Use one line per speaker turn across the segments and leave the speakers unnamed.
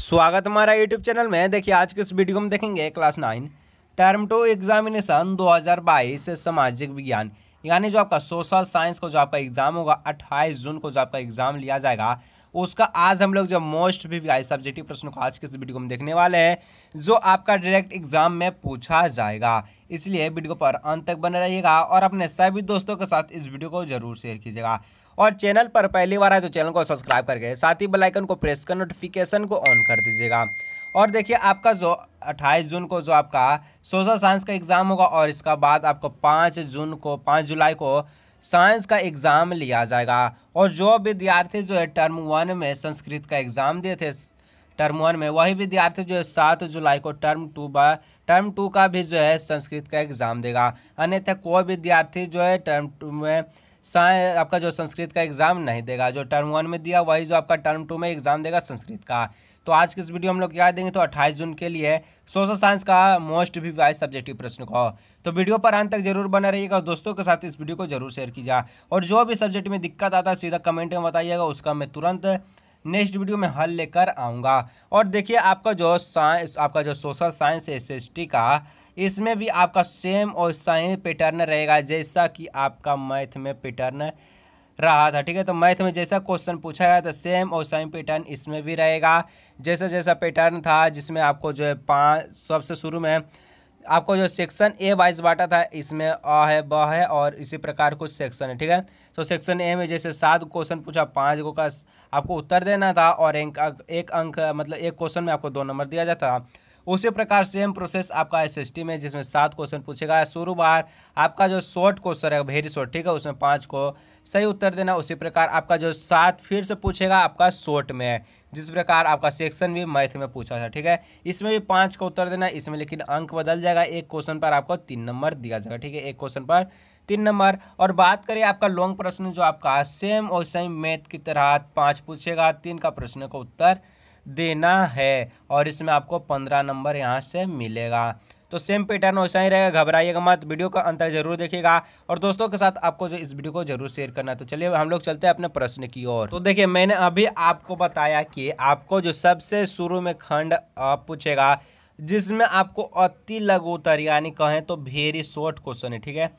स्वागत हमारा YouTube channel में देखिए आज के इस वीडियो में देखेंगे class nine term two examination 2022 सामाजिक विज्ञान यानी जो आपका सोशल साइंस का जो आपका एग्जाम होगा 28 जून को जो आपका एग्जाम लिया जाएगा उसका आज हम लोग जो मोस्ट भी आई सब्जेक्टिव प्रश्न को आज के इस वीडियो में देखने वाले हैं जो आपका डायरेक्ट एग्जाम में पूछा जाएगा इसलिए वीडियो पर अंत तक बने रहिएगा और अपने सभी दोस्तों के साथ इस वीडियो को जरूर शेयर कीजिएगा और चैनल पर पहली बार आए तो चैनल को सब्सक्राइब करके साथ ही बेलाइकन को प्रेस कर नोटिफिकेशन को ऑन कर दीजिएगा और देखिए आपका जो 28 जून को जो आपका सोशल साइंस का एग्ज़ाम होगा और इसका बाद आपको 5 जून को 5 जुलाई को साइंस का एग्ज़ाम लिया जाएगा और जो विद्यार्थी जो है टर्म वन में संस्कृत का एग्ज़ाम दिए थे टर्म वन में वही विद्यार्थी जो है सात जुलाई को टर्म टू ब टर्म टू का भी जो है संस्कृत का एग्ज़ाम देगा अन्यथा कोई विद्यार्थी जो है टर्म टू में आपका जो संस्कृत का एग्ज़ाम नहीं देगा जो टर्म वन में दिया वही जो आपका टर्म टू में एग्ज़ाम देगा संस्कृत का तो आज के इस वीडियो हम लोग क्या देंगे तो 28 जून के लिए सोशल साइंस का मोस्ट भी वाइज सब्जेक्टिव प्रश्न को तो वीडियो पर अंत तक जरूर बना रहिएगा और दोस्तों के साथ इस वीडियो को जरूर शेयर कीजिए और जो भी सब्जेक्ट में दिक्कत आता है सीधा कमेंट में बताइएगा उसका मैं तुरंत नेक्स्ट वीडियो में हल लेकर आऊँगा और देखिए आपका जो साइंस आपका जो सोशल साइंस एस का इसमें भी आपका सेम और सही पैटर्न रहेगा जैसा कि आपका मैथ में पैटर्न रहा था ठीक है तो मैथ में जैसा क्वेश्चन पूछा गया तो सेम और सेम पैटर्न इसमें भी रहेगा जैसा जैसा पैटर्न था जिसमें आपको जो है पाँच सबसे शुरू में आपको जो सेक्शन ए वाइज बांटा था इसमें अ है ब है और इसी प्रकार कुछ सेक्शन है ठीक है तो सेक्शन ए में जैसे सात क्वेश्चन पूछा पाँच को का आपको उत्तर देना था और एक अंक मतलब एक क्वेश्चन में आपको दो नंबर दिया जाता था उसी प्रकार सेम प्रोसेस आपका एस में जिसमें सात क्वेश्चन पूछेगा शुरू बार आपका जो शॉर्ट क्वेश्चन है वेरी शॉर्ट ठीक है उसमें पाँच को सही उत्तर देना उसी प्रकार आपका जो सात फिर से पूछेगा आपका शॉर्ट में जिस प्रकार आपका सेक्शन भी मैथ में पूछा था ठीक है इसमें भी पाँच का उत्तर देना इसमें लेकिन अंक बदल जाएगा एक क्वेश्चन पर आपको तीन नंबर दिया जाएगा ठीक है एक क्वेश्चन पर तीन नंबर और बात करें आपका लॉन्ग प्रश्न जो आपका सेम और सेम मैथ की तरह पाँच पूछेगा तीन का प्रश्न का उत्तर देना है और इसमें आपको पंद्रह नंबर यहाँ से मिलेगा तो सेम पैटर्न वैसा ही रहेगा घबराइएगा मत वीडियो का अंत जरूर देखिएगा और दोस्तों के साथ आपको जो इस वीडियो को जरूर शेयर करना तो चलिए हम लोग चलते हैं अपने प्रश्न की ओर तो देखिए मैंने अभी आपको बताया कि आपको जो सबसे शुरू में खंड पूछेगा जिसमें आपको अति लघु उत्तर यानी कहें तो वेरी शॉर्ट क्वेश्चन है ठीक है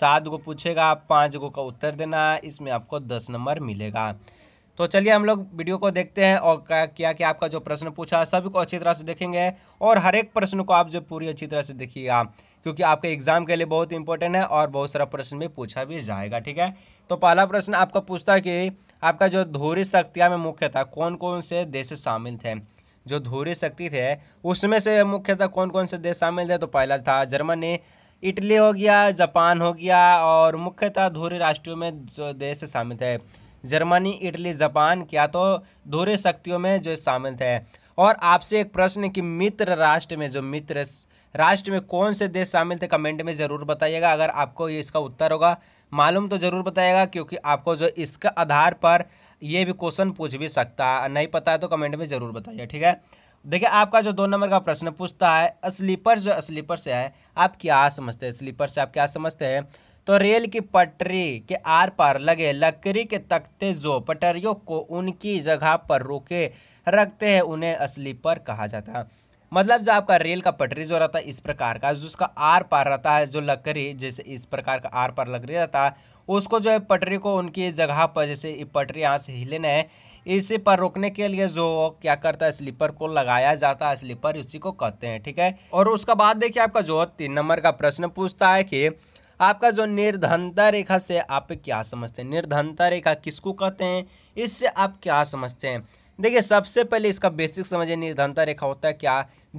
सात को पूछेगा पाँच गो का उत्तर देना है इसमें आपको दस नंबर मिलेगा तो चलिए हम लोग वीडियो को देखते हैं और क्या क्या आपका जो प्रश्न पूछा है सभी को अच्छी तरह से देखेंगे और हर एक प्रश्न को आप जो पूरी अच्छी तरह से देखिएगा क्योंकि आपके एग्जाम के लिए बहुत इंपॉर्टेंट है और बहुत सारा प्रश्न भी पूछा भी जाएगा ठीक है तो पहला प्रश्न आपका पूछता है कि आपका जो धूरी शक्तियाँ में मुख्यतः कौन कौन से देश शामिल थे जो धूरी शक्ति थे उसमें से मुख्यतः कौन कौन से देश शामिल थे तो पहला था जर्मनी इटली हो गया जापान हो गया और मुख्यतः धूरी राष्ट्रों में जो देश शामिल थे जर्मनी इटली जापान क्या तो दोहरे शक्तियों में जो शामिल थे और आपसे एक प्रश्न कि मित्र राष्ट्र में जो मित्र राष्ट्र में कौन से देश शामिल थे कमेंट में ज़रूर बताइएगा अगर आपको ये इसका उत्तर होगा मालूम तो ज़रूर बताइएगा क्योंकि आपको जो इसका आधार पर ये भी क्वेश्चन पूछ भी सकता है नहीं पता है तो कमेंट में ज़रूर बताइए ठीक है देखिए आपका जो दो नंबर का प्रश्न पूछता है स्लीपर जो स्लीपर से है आप क्या समझते हैं स्लीपर से आप क्या समझते हैं तो रेल की पटरी के आर पार लगे लकड़ी के तख्ते जो पटरियों को उनकी जगह पर रोके रखते हैं उन्हें स्लीपर कहा जाता है मतलब जो आपका रेल का पटरी जो रहता है इस प्रकार का जिसका आर पार रहता है जो लकड़ी जैसे इस प्रकार का आर पार लकड़ी रहता है उसको जो है पटरी को उनकी जगह पर जैसे पटरी यहाँ से हिले इसी पर रोकने के लिए जो क्या करता है स्लीपर को लगाया जाता है स्लीपर इसी को कहते हैं ठीक है और उसका बाद देखिए आपका जो तीन नंबर का प्रश्न पूछता है कि आपका जो निर्धनता रेखा से आप क्या समझते हैं निर्धनता रेखा किसको कहते हैं इससे आप क्या समझते हैं देखिए सबसे पहले इसका बेसिक समझिए निर्धनता रेखा होता है क्या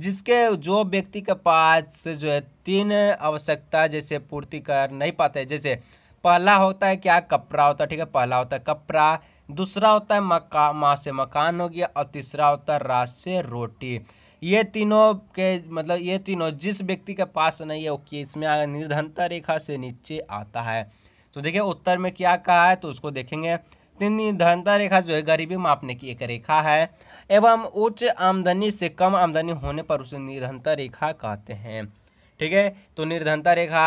जिसके जो व्यक्ति के पास जो है तीन आवश्यकता जैसे पूर्ति कर नहीं पाते जैसे पहला होता है क्या कपड़ा होता है ठीक है पहला होता है कपड़ा दूसरा होता है मका माँ से मकान हो गया और तीसरा होता है रात से रोटी ये तीनों के मतलब ये तीनों जिस व्यक्ति के पास नहीं है ओके इसमें निर्धनता रेखा से नीचे आता है तो देखिए उत्तर में क्या कहा है तो उसको देखेंगे तीन निर्धनता रेखा जो है गरीबी मापने की एक रेखा है एवं उच्च आमदनी से कम आमदनी होने पर उसे निर्धनता रेखा कहते हैं ठीक है तो निर्धनता रेखा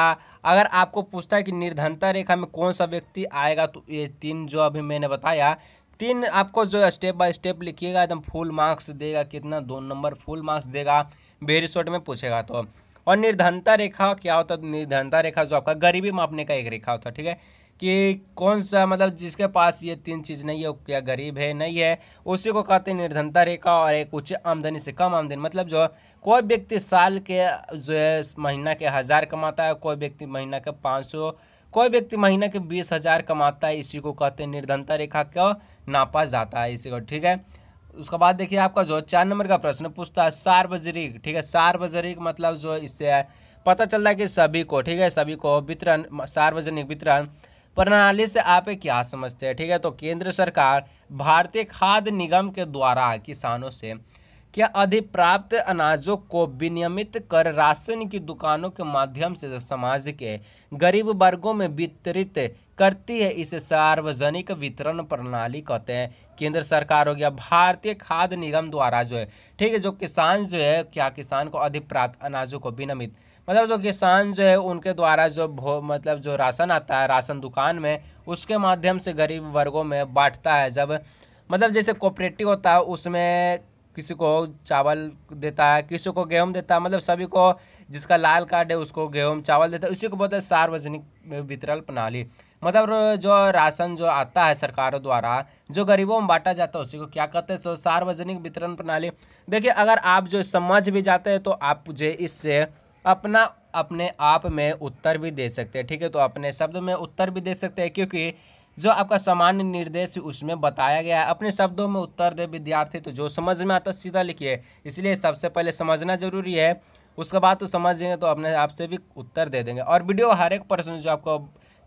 अगर आपको पूछता है कि निर्धनता रेखा में कौन सा व्यक्ति आएगा तो ये तीन जो अभी मैंने बताया तीन आपको जो स्टेप बाय स्टेप लिखिएगा एकदम फुल मार्क्स देगा कितना दो नंबर फुल मार्क्स देगा वेरी शॉर्ट में पूछेगा तो और निर्धनता रेखा क्या होता है तो निर्धनता रेखा जो आपका गरीबी मापने का एक रेखा होता है ठीक है कि कौन सा मतलब जिसके पास ये तीन चीज़ नहीं है वो क्या गरीब है नहीं है उसी को कहते हैं निर्धनता रेखा और एक उच्च आमदनी से कम आमदनी मतलब जो कोई व्यक्ति साल के जो है महीना के हज़ार कमाता है कोई व्यक्ति महीना के पाँच सौ कोई व्यक्ति महीना के बीस हज़ार कमाता है इसी को कहते हैं निर्धनता रेखा क्यों नापा जाता है इसी को ठीक है उसके बाद देखिए आपका जो चार नंबर का प्रश्न पूछता है सार्वजनिक ठीक है सार्वजनिक मतलब जो इससे पता चल रहा है कि सभी को ठीक है सभी को वितरण सार्वजनिक वितरण प्रणाली से आप क्या समझते हैं ठीक है तो केंद्र सरकार भारतीय खाद्य निगम के द्वारा किसानों से क्या अधिप्राप्त अनाजों को विनियमित कर राशन की दुकानों के माध्यम से समाज के गरीब वर्गों में वितरित करती है इसे सार्वजनिक वितरण प्रणाली कहते हैं केंद्र सरकार हो गया भारतीय खाद्य निगम द्वारा जो है ठीक है जो किसान जो है क्या किसान को अधिप्राप्त अनाजों को विनियमित मतलब जो किसान जो है उनके द्वारा जो भो मतलब जो राशन आता है राशन दुकान में उसके माध्यम से गरीब वर्गों में बांटता है जब मतलब जैसे कोऑपरेटिव होता है उसमें किसी को चावल देता है किसी को गेहूँ देता है मतलब सभी को जिसका लाल कार्ड है उसको गेहूँ चावल देता है उसी को बोलते हैं सार्वजनिक वितरण प्रणाली मतलब जो राशन जो आता है सरकारों द्वारा जो गरीबों में बांटा जाता है उसी को क्या कहते हैं सार्वजनिक वितरण प्रणाली देखिए अगर आप जो समझ भी जाते हैं तो आप मुझे इससे अपना अपने आप में उत्तर भी दे सकते हैं ठीक है तो अपने शब्द में उत्तर भी दे सकते हैं क्योंकि जो आपका सामान्य निर्देश उसमें बताया गया है अपने शब्दों में उत्तर दे विद्यार्थी तो जो समझ में आता सीधा लिखिए इसलिए सबसे पहले समझना जरूरी है उसके बाद तो समझ जाएंगे तो अपने आप से भी उत्तर दे देंगे और वीडियो हर एक प्रश्न जो आपको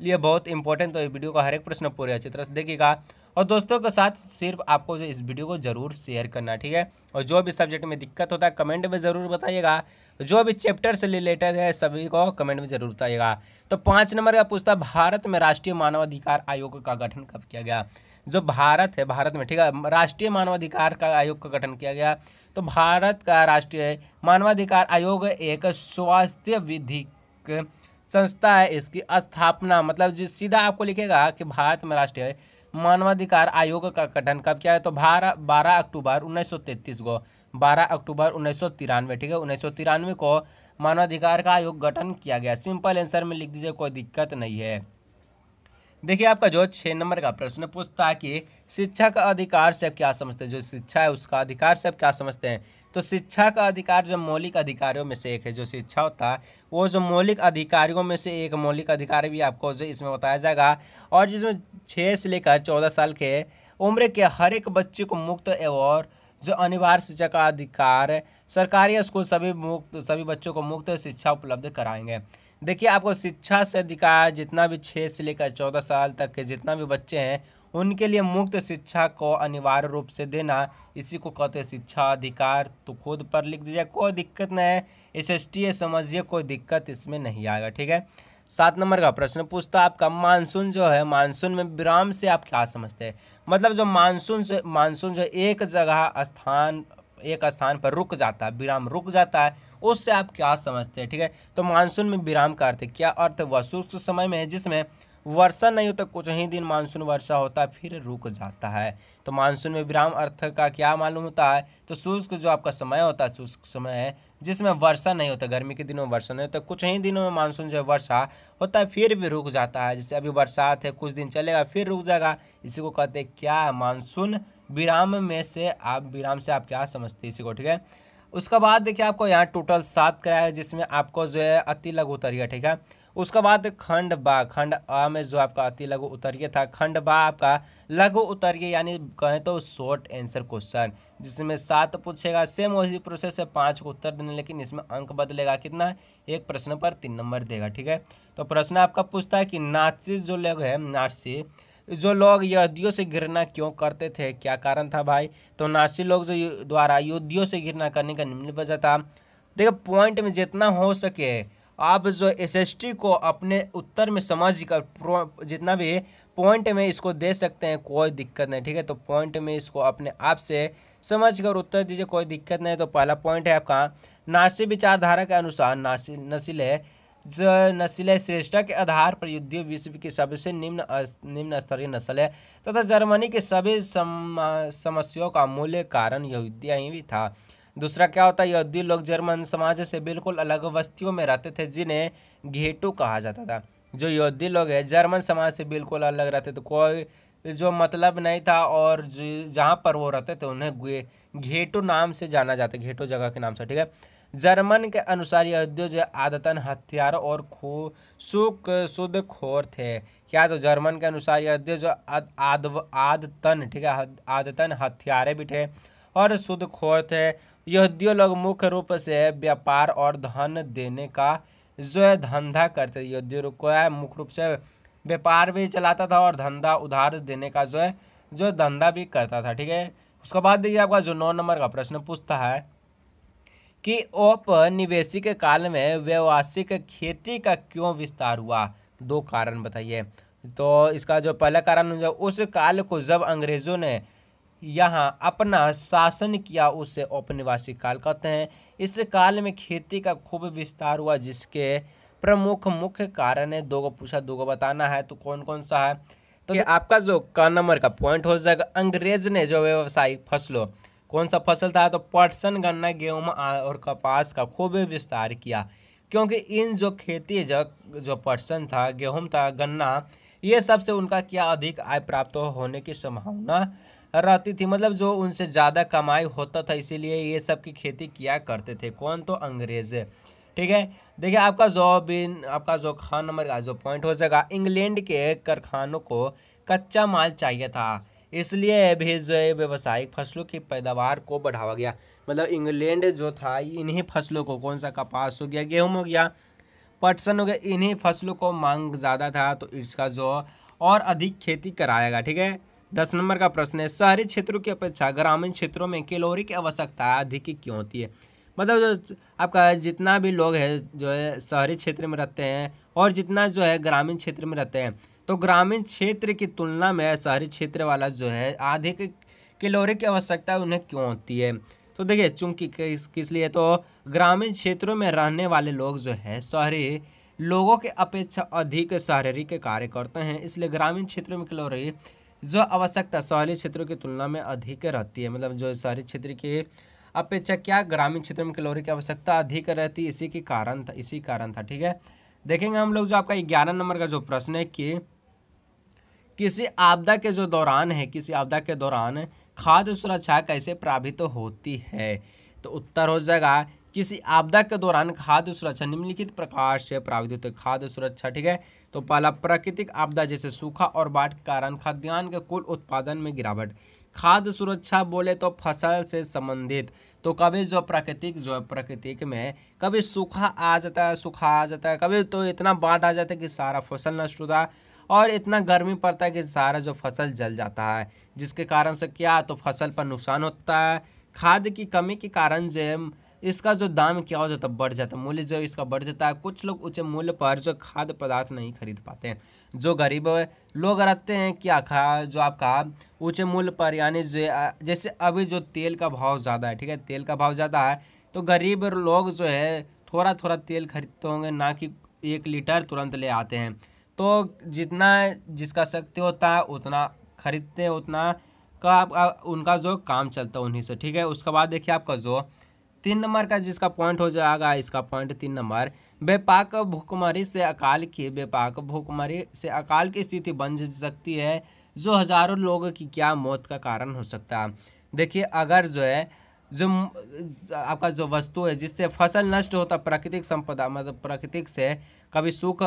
लिए बहुत इंपॉर्टेंट तो वीडियो का हर एक प्रश्न पूरे अच्छी तरह से देखिएगा और दोस्तों के साथ सिर्फ आपको इस वीडियो को ज़रूर शेयर करना ठीक है और जो भी सब्जेक्ट में दिक्कत होता है कमेंट में ज़रूर बताइएगा जो भी चैप्टर से रिलेटेड है सभी को कमेंट में ज़रूर बताइएगा तो पाँच नंबर का पूछता भारत में राष्ट्रीय मानवाधिकार आयोग का गठन कब किया गया जो भारत है भारत में ठीक है राष्ट्रीय मानवाधिकार का आयोग का गठन किया गया तो भारत का राष्ट्रीय मानवाधिकार आयोग एक स्वास्थ्य विधिक संस्था है इसकी स्थापना मतलब जो सीधा आपको लिखेगा कि भारत में राष्ट्रीय मानवाधिकार आयोग का गठन कब किया है तो बारह बारह अक्टूबर उन्नीस सौ को बारह अक्टूबर उन्नीस सौ तिरानवे ठीक है उन्नीस सौ तिरानवे को मानवाधिकार का आयोग गठन किया गया सिंपल आंसर में लिख दीजिए कोई दिक्कत नहीं है देखिए आपका जो छः नंबर का प्रश्न पूछता है कि शिक्षा का अधिकार से आप क्या समझते हैं जो शिक्षा है उसका अधिकार से आप क्या समझते हैं तो शिक्षा का अधिकार जो मौलिक अधिकारियों में से एक है जो शिक्षा होता है वो जो मौलिक अधिकारियों में से एक मौलिक अधिकार भी आपको जो इसमें बताया जाएगा और जिसमें छः से लेकर चौदह साल के उम्र के हर एक बच्चे को मुक्त एवं जो अनिवार्य शिक्षा का अधिकार सरकारी स्कूल सभी मुक्त सभी बच्चों को मुफ्त शिक्षा उपलब्ध कराएंगे देखिए आपको शिक्षा से अधिकार जितना भी छः से लेकर चौदह साल तक के जितना भी बच्चे हैं उनके लिए मुक्त शिक्षा को अनिवार्य रूप से देना इसी को कहते हैं शिक्षा अधिकार तो खुद पर लिख दीजिए कोई दिक्कत नहीं है एस एस टी समझिए कोई दिक्कत इसमें नहीं आएगा ठीक है सात नंबर का प्रश्न पूछता है आपका मानसून जो है मानसून में विराम से आप क्या समझते हैं मतलब जो मानसून से मानसून जो एक जगह स्थान एक स्थान पर रुक जाता है विराम रुक जाता है उससे आप क्या समझते हैं ठीक है तो मानसून में विराम का अर्थ क्या अर्थ वह शुष्क समय में है जिसमें वर्षा नहीं होता कुछ ही दिन मानसून वर्षा होता है फिर रुक जाता है तो मानसून में विराम अर्थ का क्या मालूम होता है तो शुष्क जो आपका समय होता है शुष्क समय है जिसमें वर्षा नहीं होता गर्मी के दिनों में वर्षा नहीं होता कुछ ही दिनों में मानसून जो है वर्षा होता है फिर भी रुक जाता है जैसे अभी बरसात है कुछ दिन चलेगा फिर रुक जाएगा इसी को कहते हैं क्या मानसून विराम में से आप विराम से आप क्या समझते हैं इसी को ठीक है उसके बाद देखिए आपको यहाँ टोटल सात कराया है जिसमें आपको जो है अति लघु उतरिया ठीक है उसके बाद खंड बा खंड आ में जो आपका अति लघु उत्तरीय था खंड बा आपका लघु उतरिए यानी कहें तो शॉर्ट आंसर क्वेश्चन जिसमें सात पूछेगा सेम वही प्रोसेस है पाँच को उत्तर देने लेकिन इसमें अंक बदलेगा कितना एक प्रश्न पर तीन नंबर देगा ठीक है तो प्रश्न आपका पूछता है कि नासी जो लघु है नासी जो लोग यहूदियों से घृणा क्यों करते थे क्या कारण था भाई तो नासी लोग जो द्वारा यहूदियों से घृणा करने का निम्न वजह था देखो पॉइंट में जितना हो सके आप जो एस को अपने उत्तर में समझ कर जितना भी पॉइंट में इसको दे सकते हैं कोई दिक्कत नहीं ठीक है तो पॉइंट में इसको अपने आप से समझ कर उत्तर दीजिए कोई दिक्कत नहीं तो पहला पॉइंट है आपका नासी विचारधारा के अनुसार नासी नस्ल है जो नस्ल श्रेष्ठा के आधार पर युद्ध विश्व की सबसे निम्न निम्न स्तरीय नस्ल है तथा तो जर्मनी के सभी सम, समस्याओं का मूल्य कारण यहूदिया ही भी था दूसरा क्या होता है यहूदी लोग जर्मन समाज से बिल्कुल अलग बस्तियों में रहते थे जिन्हें घेटू कहा जाता था जो यहूदी लोग हैं जर्मन समाज से बिल्कुल अलग रहते थे कोई जो मतलब नहीं था और जहाँ पर वो रहते थे उन्हें घेटू नाम से जाना जाता है घेटू जगह के नाम से ठीक है जर्मन के अनुसार जो आदतन हथियारों और खो सुख खोर थे क्या तो जर्मन के अनुसार यहूदी जो आद, आदतन ठीक है आदतन हथियारे भी थे और शुद्ध खोर थे यहूदियों लोग मुख्य रूप से व्यापार और धन देने का जो है धंधा करते थे यहूदियों को है मुख्य रूप से व्यापार भी चलाता था और धंधा उधार देने का जो है जो धंधा भी करता था ठीक है उसके बाद देखिए आपका जो नौ नंबर का प्रश्न पूछता है कि औपनिवेशिक काल में व्यवसायिक खेती का क्यों विस्तार हुआ दो कारण बताइए तो इसका जो पहला कारण उस काल को जब अंग्रेज़ों ने यहाँ अपना शासन किया उसे औपनिवासिक काल कहते हैं इस काल में खेती का खूब विस्तार हुआ जिसके प्रमुख मुख्य कारण है दो को पूछा दो को बताना है तो कौन कौन सा है तो आपका जो क नंबर का पॉइंट हो जाएगा अंग्रेज ने जो व्यवसायिक फसलों कौन सा फसल था तो पटसन गन्ना गेहूँ और कपास का खूब विस्तार किया क्योंकि इन जो खेती जो जो पटसन था गेहूँ था गन्ना ये सबसे उनका क्या अधिक आय प्राप्त होने की संभावना रहती थी मतलब जो उनसे ज़्यादा कमाई होता था इसीलिए ये सब की खेती किया करते थे कौन तो अंग्रेज ठीक है देखिए आपका जो बिन आपका जो खान नंबर का जो पॉइंट हो जाएगा इंग्लैंड के कारखानों को कच्चा माल चाहिए था इसलिए भी जो है व्यावसायिक फसलों की पैदावार को बढ़ावा गया मतलब इंग्लैंड जो था इन्हीं फसलों को कौन सा कपास हो गया गेहूँ हो गया पटसन हो गया इन्हीं फसलों को मांग ज़्यादा था तो इसका जो और अधिक खेती कराएगा ठीक है दस नंबर का प्रश्न है शहरी क्षेत्रों की अपेक्षा ग्रामीण क्षेत्रों में कैलोरी की आवश्यकता अधिक क्यों होती है मतलब जो आपका जितना भी लोग है जो है शहरी क्षेत्र में रहते हैं और जितना जो है ग्रामीण क्षेत्र में रहते हैं तो ग्रामीण क्षेत्र की तुलना में शहरी क्षेत्र वाला जो है अधिक कैलोरी की आवश्यकता उन्हें क्यों होती है तो देखिए चूंकि किस किस लिए तो ग्रामीण क्षेत्रों में रहने वाले लोग जो है शहरी लोगों के अपेक्षा अधिक शारीरिक कार्य करते हैं इसलिए ग्रामीण क्षेत्रों में कैलोरी जो आवश्यकता शहरी क्षेत्रों की तुलना में अधिक रहती है मतलब जो शहरी क्षेत्र के अपेक्षा क्या ग्रामीण क्षेत्र में कैलोरी की आवश्यकता अधिक रहती है इसी के कारण था इसी कारण था ठीक है देखेंगे हम लोग जो आपका ग्यारह नंबर का जो प्रश्न है कि किसी आपदा के जो दौरान है किसी आपदा के दौरान खाद्य सुरक्षा कैसे प्रावित होती है तो उत्तर हो जाएगा किसी आपदा के दौरान खाद्य सुरक्षा निम्नलिखित प्रकार से प्रावित होती है खाद्य सुरक्षा ठीक है तो पहला प्राकृतिक आपदा जैसे सूखा और बाढ़ के कारण खाद्यान्न के कुल उत्पादन में गिरावट खाद्य सुरक्षा बोले तो फसल से संबंधित तो कभी जो प्राकृतिक जो प्राकृतिक में कभी सूखा आ जाता है सूखा आ जाता है कभी तो इतना बाढ़ आ जाता है कि सारा फसल नष्ट होता है और इतना गर्मी पड़ता है कि सारा जो फसल जल जाता है जिसके कारण से क्या तो फसल पर नुकसान होता है खाद की कमी के कारण जो है इसका जो दाम क्या हो जाता है बढ़ जाता है मूल्य जो इसका बढ़ जाता है कुछ लोग उच्च मूल्य पर जो खाद्य पदार्थ नहीं खरीद पाते हैं जो गरीब लोग रहते हैं क्या खा जो आपका उच्च मूल्य पर यानी जो जैसे अभी जो तेल का भाव ज़्यादा है ठीक है तेल का भाव ज़्यादा है तो गरीब लोग जो है थोड़ा थोड़ा तेल खरीदते होंगे ना कि एक लीटर तुरंत ले आते हैं तो जितना जिसका शक्ति होता है उतना खरीदते हैं उतना का आपका उनका जो काम चलता है उन्हीं से ठीक है उसके बाद देखिए आपका जो तीन नंबर का जिसका पॉइंट हो जाएगा इसका पॉइंट तीन नंबर बेपाक भूखमरी से अकाल की बेपाक भूखमरी से अकाल की स्थिति बन सकती है जो हजारों लोगों की क्या मौत का कारण हो सकता है देखिए अगर जो है जो आपका जो वस्तु है जिससे फसल नष्ट होता प्राकृतिक संपदा मतलब प्राकृतिक से कभी सूख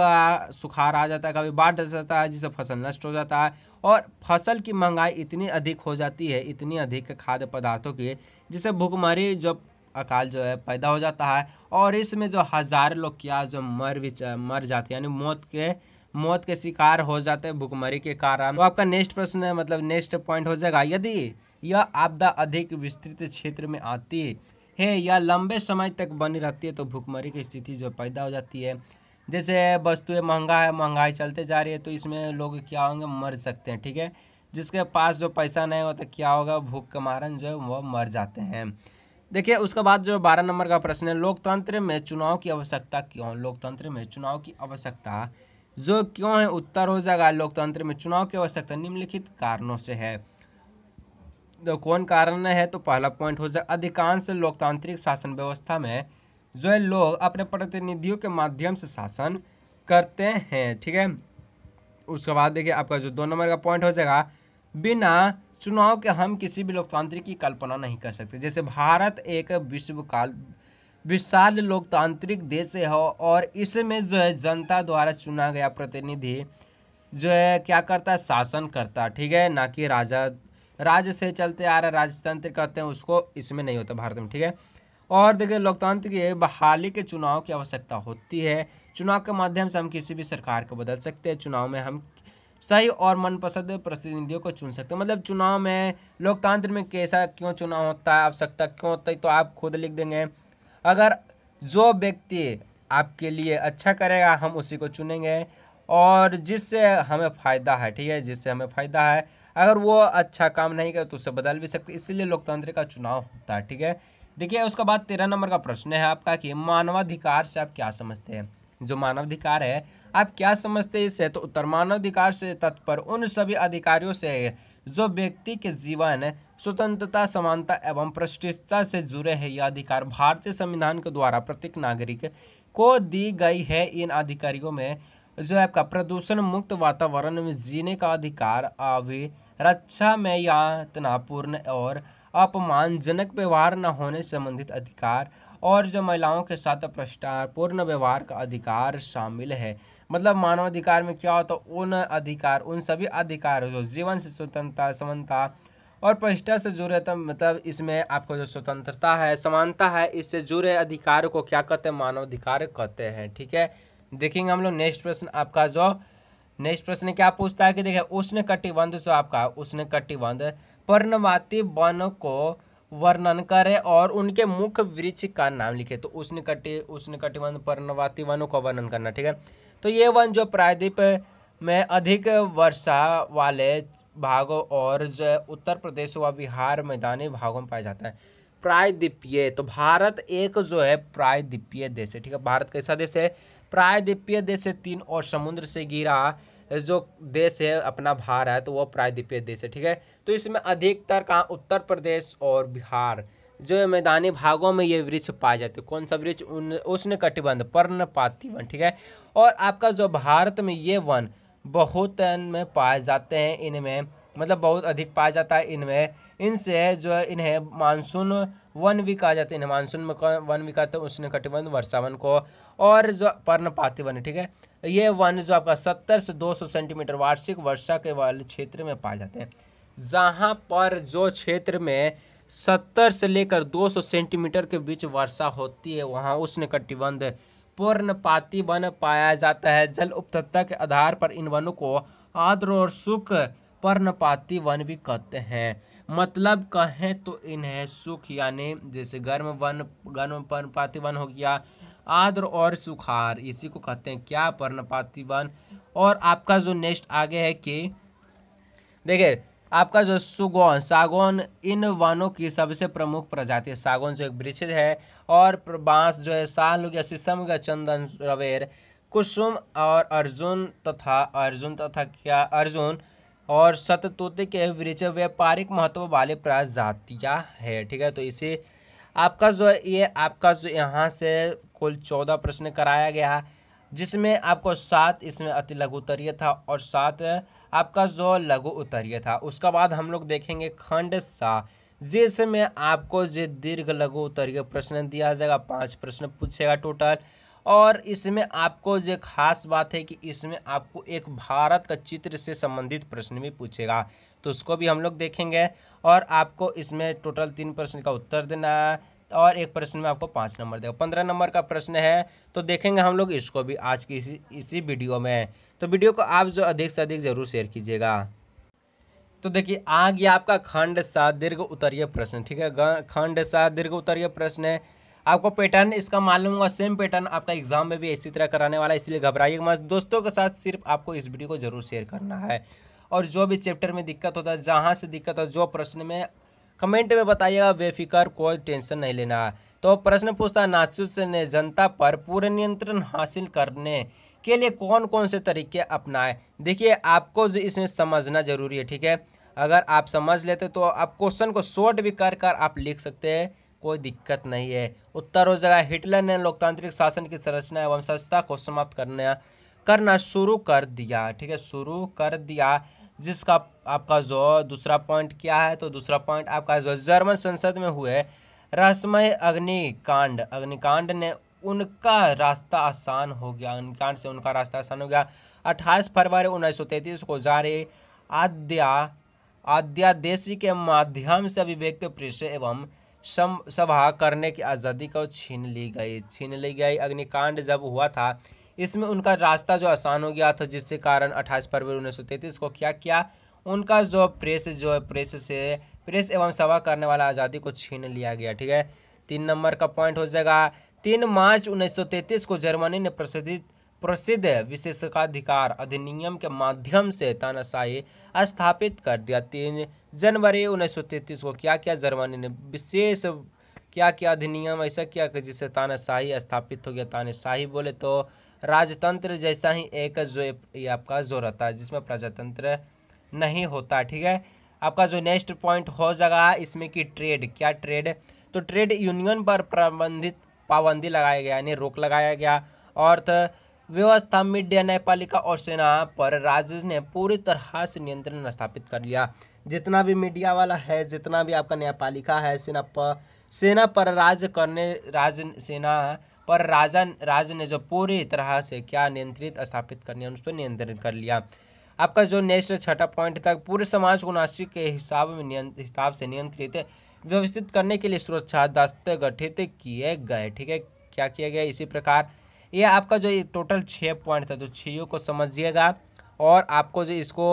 सुखार आ जाता है कभी बाढ़ आ जाता है जिससे फसल नष्ट हो जाता है और फसल की महंगाई इतनी अधिक हो जाती है इतनी अधिक खाद्य पदार्थों की जिससे भूखमरी जो अकाल जो है पैदा हो जाता है और इसमें जो हज़ार लोग क्या जो मर भी मर जाते हैं यानी मौत के मौत के शिकार हो जाते हैं भूखमरी के कारण तो आपका नेक्स्ट प्रश्न है मतलब नेक्स्ट पॉइंट हो जाएगा यदि यह आपदा अधिक विस्तृत क्षेत्र में आती है या लंबे समय तक बनी रहती है तो भुखमरी की स्थिति जो पैदा हो जाती है जैसे वस्तुएँ महंगा है महंगाई चलते जा रही है तो इसमें लोग क्या होंगे मर सकते हैं ठीक है जिसके पास जो पैसा नहीं होता तो क्या होगा भूख के मारन जो है वह मर जाते हैं देखिए उसके बाद जो बारह नंबर का प्रश्न है लोकतंत्र में चुनाव की आवश्यकता क्यों लोकतंत्र में चुनाव की आवश्यकता जो क्यों है उत्तर हो जाएगा लोकतंत्र में चुनाव की आवश्यकता निम्नलिखित कारणों से है कौन कारण है तो पहला पॉइंट हो जाए अधिकांश लोकतांत्रिक शासन व्यवस्था में जो है लोग अपने प्रतिनिधियों के माध्यम से शासन करते हैं ठीक है उसके बाद देखिए आपका जो दो नंबर का पॉइंट हो जाएगा बिना चुनाव के हम किसी भी लोकतांत्रिक की कल्पना नहीं कर सकते जैसे भारत एक विश्वकाल विशाल लोकतांत्रिक देश है और इसमें जो है जनता द्वारा चुना गया प्रतिनिधि जो है क्या करता है शासन करता ठीक है ना कि राजा राज्य से चलते आ रहा राजतंत्र कहते हैं उसको इसमें नहीं होता भारत में ठीक है और देखिए लोकतंत्र की बहाली के चुनाव की आवश्यकता होती है चुनाव के माध्यम से हम किसी भी सरकार को बदल सकते हैं चुनाव में हम सही और मनपसंद प्रतिनिधियों को चुन सकते हैं मतलब चुनाव में लोकतंत्र में कैसा क्यों चुनाव होता है आवश्यकता क्यों होती है तो आप खुद लिख देंगे अगर जो व्यक्ति आपके लिए अच्छा करेगा हम उसी को चुनेंगे और जिससे हमें फ़ायदा है ठीक है जिससे हमें फ़ायदा है अगर वो अच्छा काम नहीं करे तो उसे बदल भी सकते इसलिए लोकतंत्र का चुनाव होता है ठीक है देखिए उसके बाद तेरह नंबर का प्रश्न है आपका कि मानवाधिकार से आप क्या समझते हैं जो मानवाधिकार है आप क्या समझते हैं इसे तो उत्तर मानवाधिकार से तत्पर उन सभी अधिकारियों से जो व्यक्ति के जीवन स्वतंत्रता समानता एवं प्रतिष्ठता से जुड़े हैं यह अधिकार भारतीय संविधान के द्वारा प्रत्येक नागरिक को दी गई है इन अधिकारियों में जो आपका प्रदूषण मुक्त वातावरण में जीने का अधिकार अभी रक्षा में या तनावपूर्ण और अपमानजनक व्यवहार न होने संबंधित अधिकार और जो महिलाओं के साथ पूर्ण व्यवहार का अधिकार शामिल है मतलब मानवाधिकार में क्या होता है उन अधिकार उन सभी अधिकार जो जीवन से स्वतंत्रता समानता और प्रतिष्ठा से जुड़े तो मतलब इसमें आपको जो स्वतंत्रता है समानता है इससे जुड़े अधिकार को क्या कहते हैं मानवाधिकार कहते हैं ठीक है देखेंगे हम लोग नेक्स्ट प्रश्न आपका जो नेक्स्ट प्रश्न क्या पूछता है कि देखिए उष्ण कटिबंध जो आपका उष्ण कटिबंध पर्णवाती वन को वर्णन करें और उनके मुख्य वृक्ष का नाम लिखे तो उष्ण कटि उष्ण कटिबंध पर्णवाती वन को वर्णन करना ठीक है तो ये वन जो प्रायद्वीप में अधिक वर्षा वाले भागों और जो उत्तर प्रदेश व बिहार मैदानी भागों में पाया जाता है प्रायद्वीपीय तो भारत एक जो है प्रायद्वीपीय देश है ठीक है भारत कैसा देश है प्रायद्वीपीय देश है तीन और समुद्र से गिरा जो देश है अपना भारत तो वो प्रायद्वीपीय देश है ठीक है तो इसमें अधिकतर कहाँ उत्तर प्रदेश और बिहार जो मैदानी भागों में ये वृक्ष पाए जाते कौन सा वृक्ष उष्ण कटिबंध पर्णपाती वन ठीक है और आपका जो भारत में ये वन बहुत में पाए जाते हैं इनमें मतलब बहुत अधिक पाया जाता है इनमें इनसे जो है इन्हें मानसून वन वीक आ जाते हैं मानसून में वन वीक आते हैं उष्ण कटिबंध वर्षावन को और जो पर्णपाती वन ठीक है ये वन जो आपका सत्तर से दो सौ सेंटीमीटर वार्षिक वर्षा के वाले क्षेत्र में पाए जाते हैं जहाँ पर जो क्षेत्र में सत्तर से लेकर दो सौ सेंटीमीटर के बीच वर्षा होती है वहाँ उष्ण कटिबंध पूर्णपाती वन पाया जाता है जल उपतत्ता के आधार पर इन वनों को आद्र और सुख पर्णपाती वन भी कहते हैं मतलब कहें तो इन्हें सुख यानी जैसे गर्म वन गर्म पर्णपाती वन हो गया आद्र और सुखार इसी को कहते हैं क्या पर्णपाती वन और आपका जो नेक्स्ट आगे है कि देखिए आपका जो सुगौन सागौन इन वनों की सबसे प्रमुख प्रजाति है सागौन जो एक वृक्ष है और बांस जो है साल हो गया शीशम का गया चंदन रवेर कुसुम और अर्जुन तथा अर्जुन तथा क्या अर्जुन और सत तोते के एवरेज व्यापारिक महत्व वाले प्रजातियाँ है ठीक है तो इसे आपका जो ये आपका जो यहाँ से कुल चौदह प्रश्न कराया गया जिसमें आपको सात इसमें अति लघु उत्तरीय था और सात आपका जो लघु उत्तरीय था उसका बाद हम लोग देखेंगे खंड सा जिसमें आपको जो दीर्घ लघु उत्तरीय प्रश्न दिया जाएगा पांच प्रश्न पूछेगा टोटल और इसमें आपको जो खास बात है कि इसमें आपको एक भारत का चित्र से संबंधित प्रश्न भी पूछेगा तो उसको भी हम लोग देखेंगे और आपको इसमें टोटल तीन प्रश्न का उत्तर देना है और एक प्रश्न में आपको पाँच नंबर देगा पंद्रह नंबर का प्रश्न है तो देखेंगे हम लोग इसको भी आज की इसी इसी वीडियो में तो वीडियो को आप जो अधिक से अधिक ज़रूर शेयर कीजिएगा तो देखिए आ गया आपका खंड सा दीर्घ उत्तरीय प्रश्न ठीक है खंड सा दीर्घ उत्तरीय प्रश्न है आपको पैटर्न इसका मालूम होगा सेम पैटर्न आपका एग्जाम में भी इसी तरह कराने वाला है इसलिए घबराइए मत दोस्तों के साथ सिर्फ आपको इस वीडियो को जरूर शेयर करना है और जो भी चैप्टर में दिक्कत होता है जहाँ से दिक्कत हो जो प्रश्न में कमेंट में बताइएगा बेफिक्र कोई टेंशन नहीं लेना तो प्रश्न पूछता नासिर ने जनता पर पूरे नियंत्रण हासिल करने के लिए कौन कौन से तरीके अपनाए देखिए आपको जो इसमें समझना जरूरी है ठीक है अगर आप समझ लेते तो आप क्वेश्चन को शॉर्ट भी कर कर आप लिख सकते हैं कोई दिक्कत नहीं है उत्तर हो जाएगा हिटलर ने लोकतांत्रिक शासन की संरचना एवं संस्था को समाप्त करना करना शुरू कर दिया ठीक है शुरू कर दिया जिसका आपका जो दूसरा पॉइंट क्या है तो दूसरा पॉइंट आपका जो जर्मन संसद में हुए रसमय अग्निकांड अग्निकांड ने उनका रास्ता आसान हो गया अग्निकांड से उनका रास्ता आसान हो गया अट्ठाईस फरवरी उन्नीस को जारी आद्या आद्यादेशी के माध्यम से अभिव्यक्त प्रेस एवं सम सभा करने की आज़ादी को छीन ली गई छीन ली गई अग्निकांड जब हुआ था इसमें उनका रास्ता जो आसान हो गया था जिसके कारण 28 फरवरी उन्नीस को क्या किया उनका जो प्रेस जो प्रेस से प्रेस एवं सभा करने वाला आज़ादी को छीन लिया गया ठीक है तीन नंबर का पॉइंट हो जाएगा तीन मार्च उन्नीस को जर्मनी ने प्रसिद्ध प्रसिद्ध विशेषाधिकार अधिनियम के माध्यम से तानाशाही स्थापित कर दिया तीन जनवरी उन्नीस को क्या किया जर्मनी ने विशेष क्या क्या अधिनियम ऐसा किया कि जिससे तानाशाही स्थापित हो गया तानाशाही बोले तो राजतंत्र जैसा ही एक जो ये आपका जो रहता है जिसमें प्रजातंत्र नहीं होता ठीक है आपका जो नेक्स्ट पॉइंट हो जाएगा इसमें कि ट्रेड क्या ट्रेड तो ट्रेड यूनियन पर प्रबंधित पाबंदी लगाया गया यानी रोक लगाया गया और तो व्यवस्था मीडिया न्यायपालिका और सेना पर राज्य ने पूरी तरह से नियंत्रण स्थापित कर लिया जितना भी मीडिया वाला है जितना भी आपका न्यायपालिका है सेना पर सेना पर राज करने राज सेना पर राजा राज ने जो पूरी तरह से क्या नियंत्रित स्थापित करने उस पर नियंत्रण कर लिया आपका जो नेक्स्ट छठा पॉइंट था पूरे समाज को नासिक के हिसाब में हिसाब से नियंत्रित व्यवस्थित करने के लिए सुरक्षा दस्ते गठित किए गए ठीक है क्या किया गया इसी प्रकार ये आपका जो टोटल छः पॉइंट था तो छो को समझिएगा और आपको जो इसको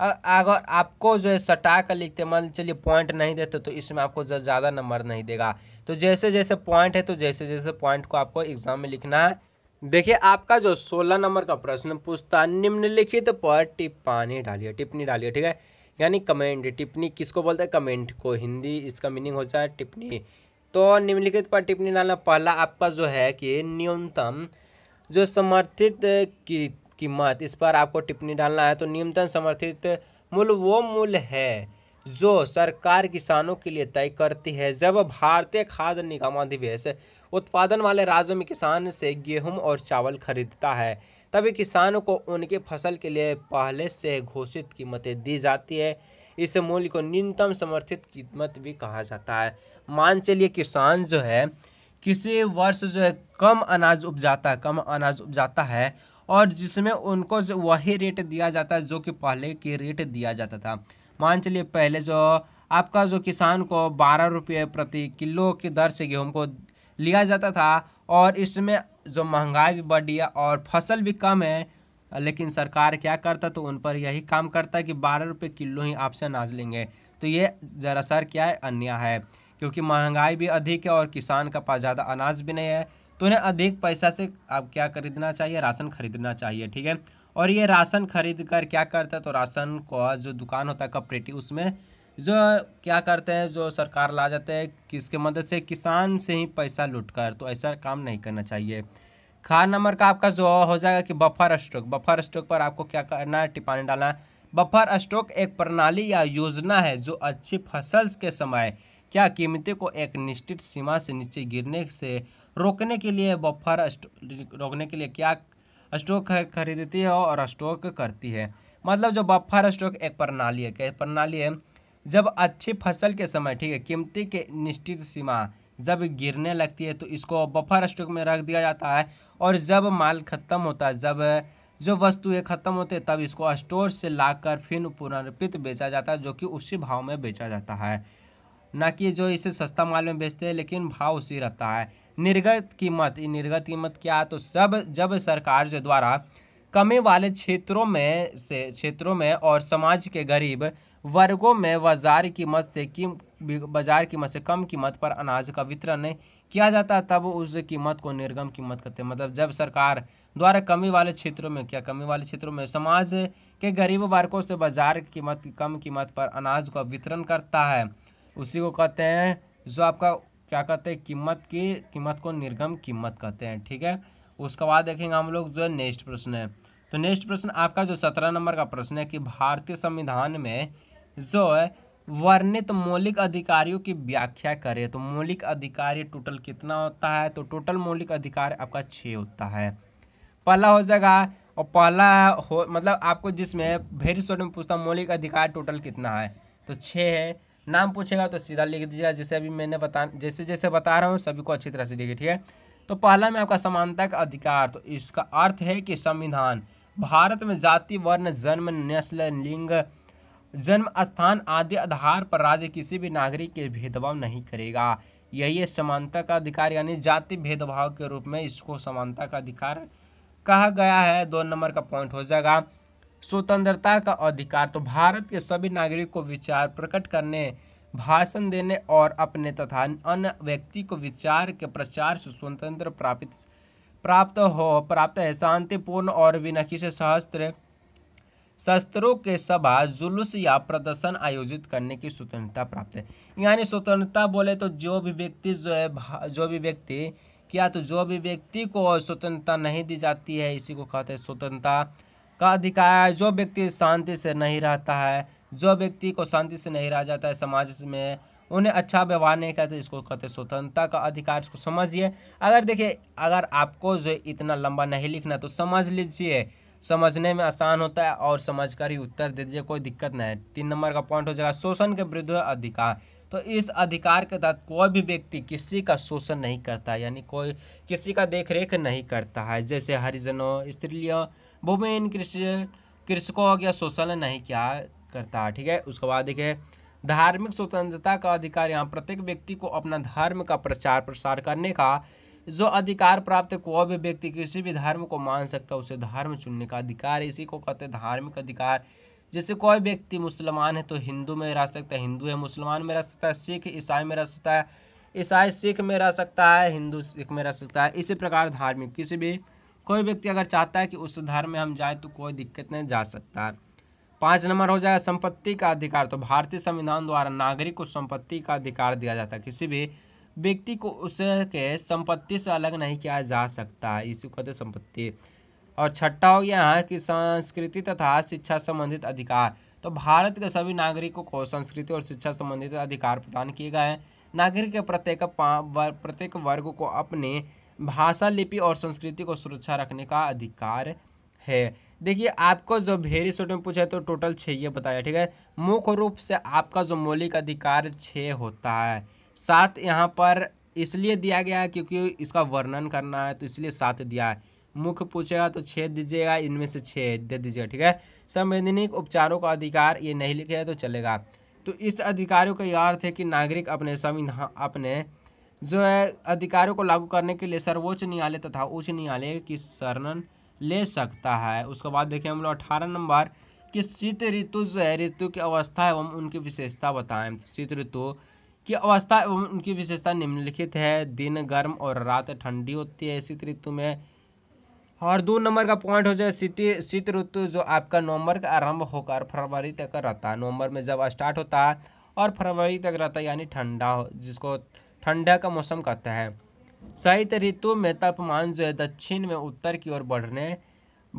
अगर आपको जो है सटा कर लिखते मान चलिए पॉइंट नहीं देते तो इसमें आपको ज़्यादा नंबर नहीं देगा तो जैसे जैसे पॉइंट है तो जैसे जैसे पॉइंट को आपको एग्जाम में लिखना है देखिए आपका जो सोलह नंबर का प्रश्न पूछता निम्नलिखित पर टिप्पणी डालिए टिप्पणी डालिए ठीक है यानी कमेंट टिप्पणी किसको बोलते हैं कमेंट को हिंदी इसका मीनिंग हो जाए टिप्पणी तो निम्नलिखित पर टिप्पणी डालना पहला आपका जो है कि न्यूनतम जो समर्थित की कीमत इस पर आपको टिप्पणी डालना है तो न्यूनतम समर्थित मूल्य वो मूल्य है जो सरकार किसानों के लिए तय करती है जब भारतीय खाद्य निगम अधिवेश उत्पादन वाले राज्यों में किसान से गेहूं और चावल खरीदता है तभी किसानों को उनके फसल के लिए पहले से घोषित कीमतें दी जाती है इस मूल्य को न्यूनतम समर्थित कीमत भी कहा जाता है मान चलिए किसान जो है किसी वर्ष जो है कम अनाज उपजाता है कम अनाज उपजाता है और जिसमें उनको जो वही रेट दिया जाता है जो कि पहले के रेट दिया जाता था मान चलिए पहले जो आपका जो किसान को बारह रुपये प्रति किलो की दर से गेहूँ को लिया जाता था और इसमें जो महंगाई भी बढ़ी है और फसल भी कम है लेकिन सरकार क्या करता तो उन पर यही काम करता कि बारह रुपये किलो ही आपसे अनाज लेंगे तो ये ज़रा सर क्या है अन्याय है क्योंकि महंगाई भी अधिक है और किसान का पास ज़्यादा अनाज भी नहीं है तो उन्हें अधिक पैसा से आप क्या खरीदना चाहिए राशन खरीदना चाहिए ठीक है और ये राशन खरीद कर क्या करता है तो राशन को जो दुकान होता है कॉपरेटिव उसमें जो क्या करते हैं जो सरकार ला जाते हैं किसके मदद से किसान से ही पैसा लुट कर तो ऐसा काम नहीं करना चाहिए खा नंबर का आपका जो हो जाएगा कि बफर स्ट्रोक बफर स्ट्रोक पर आपको क्या करना है टिपानी डालना है बफर स्टोक एक प्रणाली या योजना है जो अच्छी फसल के समय क्या कीमतें को एक निश्चित सीमा से नीचे गिरने से रोकने के लिए बफर रोकने के लिए क्या स्टॉक खरीदती है और स्टॉक करती है मतलब जो बफर स्टॉक एक प्रणाली है क्या प्रणाली है जब अच्छी फसल के समय ठीक है कीमती के निश्चित सीमा जब गिरने लगती है तो इसको बफर स्टॉक में रख दिया जाता है और जब माल खत्म होता है जब जो ये खत्म होते तब इसको स्टोर से लाकर फिर पुनर्पित बेचा जाता है जो कि उसी भाव में बेचा जाता है ना कि जो इसे सस्ता माल में बेचते हैं लेकिन भाव उसी रहता है निर्गत कीमत निर्गत कीमत क्या है तो सब जब सरकार के द्वारा कमी वाले क्षेत्रों में से क्षेत्रों में और समाज के गरीब वर्गों में बाजार कीमत से की बाजार कीमत से कम कीमत पर अनाज का वितरण किया जाता तब उस कीमत को निर्गम कीमत कहते हैं मतलब जब सरकार द्वारा कमी वाले क्षेत्रों में क्या कमी वाले क्षेत्रों में समाज के गरीब वर्गों से बाजार कीमत कम कीमत पर अनाज का वितरण करता है उसी को कहते हैं जो आपका क्या कहते हैं कीमत की कीमत को निर्गम कीमत कहते हैं ठीक है उसके बाद देखेंगे हम लोग जो नेक्स्ट प्रश्न है तो नेक्स्ट प्रश्न आपका जो सत्रह नंबर का प्रश्न है कि भारतीय संविधान में जो है वर्णित मौलिक अधिकारियों की व्याख्या करें तो मौलिक अधिकारी टोटल कितना होता है तो टोटल मौलिक अधिकार आपका छः होता है पहला हो जाएगा और पहला हो मतलब आपको जिसमें भेरी शॉर्ट में पूछता मौलिक अधिकार टोटल कितना है तो छः है नाम पूछेगा तो सीधा लिख दीजिएगा जैसे अभी मैंने बता जैसे जैसे बता रहा हूँ सभी को अच्छी तरह से लिखे ठीक है तो पहला में आपका समानता का अधिकार तो इसका अर्थ है कि संविधान भारत में जाति वर्ण जन्म नस्ल लिंग जन्म स्थान आदि आधार पर राज्य किसी भी नागरिक के भेदभाव नहीं करेगा यही समानता का अधिकार यानी जाति भेदभाव के रूप में इसको समानता का अधिकार कहा गया है दो नंबर का पॉइंट हो जाएगा स्वतंत्रता का अधिकार तो भारत के सभी नागरिक को विचार प्रकट करने भाषण देने और अपने तथा अन्य व्यक्ति को विचार के प्रचार से स्वतंत्र प्राप्त प्राप्त हो प्राप्त है शांतिपूर्ण और बिना किसी सहस्त्र शस्त्रों के सभा जुलूस या प्रदर्शन आयोजित करने की स्वतंत्रता प्राप्त है यानी स्वतंत्रता बोले तो जो भी व्यक्ति जो है जो भी व्यक्ति क्या तो जो भी व्यक्ति को स्वतंत्रता नहीं दी जाती है इसी को कहते हैं स्वतंत्रता का अधिकार जो व्यक्ति शांति से नहीं रहता है जो व्यक्ति को शांति से नहीं रह जाता है समाज में उन्हें अच्छा व्यवहार नहीं करते इसको कहते स्वतंत्रता का अधिकार इसको समझिए अगर देखिए अगर आपको जो इतना लंबा नहीं लिखना तो समझ लीजिए समझने में आसान होता है और समझ कर ही उत्तर दे दीजिए कोई दिक्कत नहीं है तीन नंबर का पॉइंट हो जाएगा शोषण के विरुद्ध अधिकार तो इस अधिकार के तहत कोई भी व्यक्ति किसी का शोषण नहीं करता यानी कोई किसी का देखरेख नहीं करता है जैसे हरिजनों स्त्रियों भूमिहीन कृषि कृषकों का शोषण नहीं किया करता है ठीक है उसके बाद देखिए धार्मिक स्वतंत्रता का अधिकार यहाँ प्रत्येक व्यक्ति को अपना धर्म का प्रचार प्रसार करने का जो अधिकार प्राप्त कोई भी व्यक्ति किसी भी धर्म को मान सकता है उसे धर्म चुनने का अधिकार इसी को कहते हैं धार्मिक अधिकार जैसे कोई व्यक्ति मुसलमान है तो हिंदू में रह सकता है हिंदू है मुसलमान में रह सकता है सिख ईसाई में रह सकता है ईसाई सिख में रह सकता है हिंदू सिख में रह सकता है इसी प्रकार धार्मिक किसी भी कोई व्यक्ति अगर चाहता है कि उस धर्म में हम जाए तो कोई दिक्कत नहीं जा सकता है पाँच नंबर हो जाएगा संपत्ति का अधिकार तो भारतीय संविधान द्वारा नागरिक को संपत्ति का अधिकार दिया जाता है किसी भी व्यक्ति को उसके संपत्ति से अलग नहीं किया जा सकता है इसी कहते संपत्ति और छठा हो गया यहाँ की संस्कृति तथा शिक्षा संबंधित अधिकार तो भारत के सभी नागरिकों को संस्कृति और शिक्षा संबंधित अधिकार प्रदान किए गए हैं नागरिक के प्रत्येक प्रत्येक वर्ग को अपने भाषा लिपि और संस्कृति को सुरक्षा रखने का अधिकार है देखिए आपको जो भेरी सोट में पूछा है तो टोटल छः ये बताया ठीक है मुख्य रूप से आपका जो मौलिक अधिकार छः होता है सात यहाँ पर इसलिए दिया गया है क्योंकि इसका वर्णन करना है तो इसलिए सात दिया है मुख्य पूछेगा तो छेद दीजिएगा इनमें से छः दे दीजिएगा ठीक है संवैधानिक उपचारों का अधिकार ये नहीं लिखे तो चलेगा तो इस अधिकारों का यह अर्थ है कि नागरिक अपने संविधान अपने जो है अधिकारों को लागू करने के लिए सर्वोच्च न्यायालय तथा उच्च न्यायालय की शरण ले सकता है उसके बाद देखिए हम लोग अठारह नंबर कि शीत ऋतु जो है ऋतु की अवस्था एवं उनकी विशेषता बताएं शीत ऋतु की अवस्था एवं उनकी विशेषता निम्नलिखित है दिन गर्म और रात ठंडी होती है शीत ऋतु में और दो नंबर का पॉइंट हो जाए शीत शीत ऋतु जो आपका नवंबर का आरंभ होकर फरवरी तक रहता है नवंबर में जब स्टार्ट होता है और फरवरी तक रहता है यानी ठंडा जिसको ठंडा का मौसम कहते हैं शीत ऋतु में तापमान जो है दक्षिण में उत्तर की ओर बढ़ने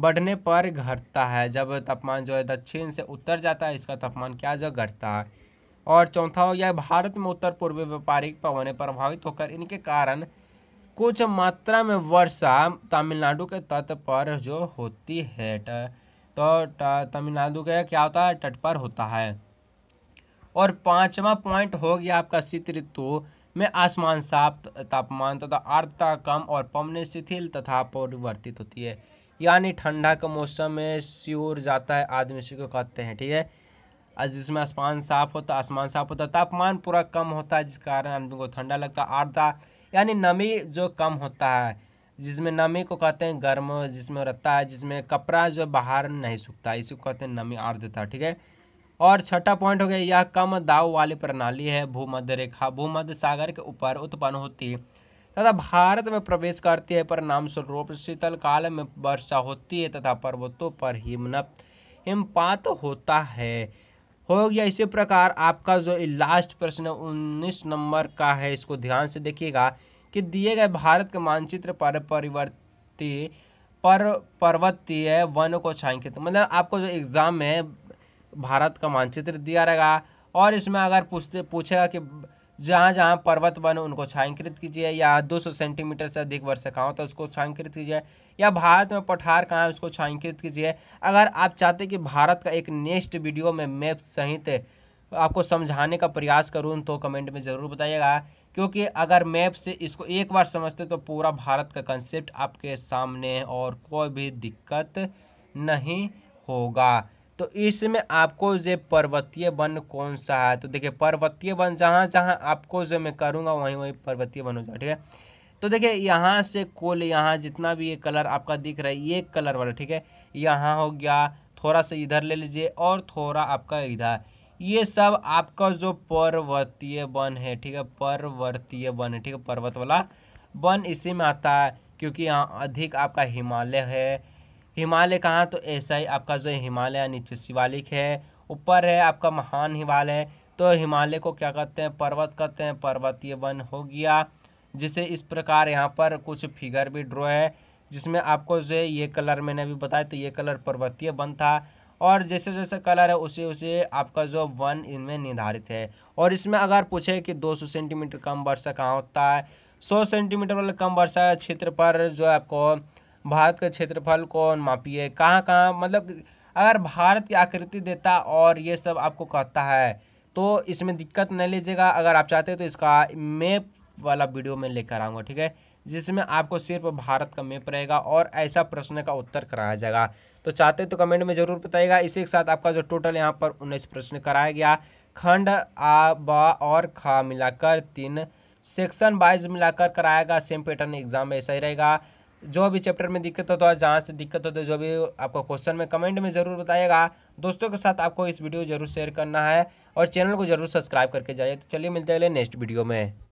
बढ़ने पर घटता है जब तापमान जो है दक्षिण से उत्तर जाता है इसका तापमान क्या जो घटता है और चौथा हो गया भारत में उत्तर पूर्वी व्यापारिक पवने प्रभावित होकर इनके कारण कुछ मात्रा में वर्षा तमिलनाडु के तट पर जो होती है तो तमिलनाडु के क्या होता है तट पर होता है और पांचवा पॉइंट हो गया आपका शीत ऋतु में आसमान साफ तापमान तथा आर्द्रता कम और पवन शिथिल तथा परिवर्तित होती है यानी ठंडा का मौसम में सियोर जाता है आदमी को कहते हैं ठीक है आज जिसमें आसमान साफ होता आसमान साफ होता तापमान पूरा कम होता है जिस कारण आदमी को ठंडा लगता है आर्द्रता यानी नमी जो कम होता है जिसमें नमी को कहते हैं गर्म जिसमें रहता है जिसमें कपड़ा जो बाहर नहीं सूखता इसी को कहते हैं नमी आर्द्रता ठीक है और छठा पॉइंट हो गया यह कम दाव वाली प्रणाली है भूमध्य रेखा भूमध्य सागर के ऊपर उत्पन्न होती है तथा भारत में प्रवेश करती है परिणाम स्वरूप शीतल काल में वर्षा होती है तथा पर्वतों पर हिमनप हिमपात होता है हो गया इसी प्रकार आपका जो लास्ट प्रश्न उन्नीस नंबर का है इसको ध्यान से देखिएगा कि दिए गए भारत के मानचित्र पर परिवर्ती पर पर्वतीय वन को छायांकित मतलब आपको जो एग्ज़ाम में भारत का मानचित्र दिया रहेगा और इसमें अगर पूछते पूछेगा कि जहाँ जहाँ पर्वत बन उनको छायांकृत कीजिए या 200 सेंटीमीटर से अधिक वर्षा हो तो उसको छायांकृत कीजिए या भारत में पठार कहाँ है उसको छायांकृत कीजिए अगर आप चाहते कि भारत का एक नेक्स्ट वीडियो में मैप सहित आपको समझाने का प्रयास करूँ तो कमेंट में ज़रूर बताइएगा क्योंकि अगर मैप से इसको एक बार समझते तो पूरा भारत का कंसेप्ट आपके सामने और कोई भी दिक्कत नहीं होगा तो इसमें आपको जो पर्वतीय वन कौन सा है तो देखिए पर्वतीय वन जहाँ जहाँ आपको जो मैं करूँगा वहीं वहीं पर्वतीय वन हो जाए ठीक है तो देखिए यहाँ से कोल यहाँ जितना भी ये कलर आपका दिख रहा है ये कलर वाला ठीक है यहाँ हो गया थोड़ा सा इधर ले लीजिए और थोड़ा आपका इधर ये सब आपका जो पर्वतीय वन है ठीक है पर्वतीय वन है ठीक है पर्वत वाला वन इसी में आता है क्योंकि यहाँ अधिक आपका हिमालय है हिमालय कहाँ तो ऐसा ही आपका जो हिमालय नीचे शिवालिक है ऊपर है आपका महान हिमालय तो हिमालय को क्या कहते हैं पर्वत कहते हैं पर्वतीय वन हो गया जिसे इस प्रकार यहाँ पर कुछ फिगर भी ड्रॉ है जिसमें आपको जो है ये कलर मैंने अभी बताया तो ये कलर पर्वतीय वन था और जैसे जैसे कलर है उसे उसे आपका जो वन इनमें निर्धारित है और इसमें अगर पूछे कि 200 सेंटीमीटर कम वर्षा कहाँ होता है 100 सेंटीमीटर वाले कम वर्षा क्षेत्र पर जो आपको भारत का क्षेत्रफल कौन मापी है कहाँ कहाँ मतलब अगर भारत की आकृति देता और ये सब आपको कहता है तो इसमें दिक्कत नहीं लीजिएगा अगर आप चाहते हैं तो इसका मैप वाला वीडियो मैं लेकर आऊँगा ठीक है जिसमें आपको सिर्फ भारत का मैप रहेगा और ऐसा प्रश्न का उत्तर कराया जाएगा तो चाहते तो कमेंट में ज़रूर बताइएगा इसी के साथ आपका जो टोटल यहाँ पर उन्नीस प्रश्न कराया गया खंड आ बा और खा मिलाकर तीन सेक्शन वाइज मिलाकर कराएगा सेम पैटर्न एग्जाम में ऐसा ही रहेगा जो भी चैप्टर में दिक्कत हो तो जहाँ से दिक्कत हो तो जो भी आपका क्वेश्चन में कमेंट में ज़रूर बताएगा दोस्तों के साथ आपको इस वीडियो को जरूर शेयर करना है और चैनल को जरूर सब्सक्राइब करके जाइए तो चलिए मिलते हैं नेक्स्ट वीडियो में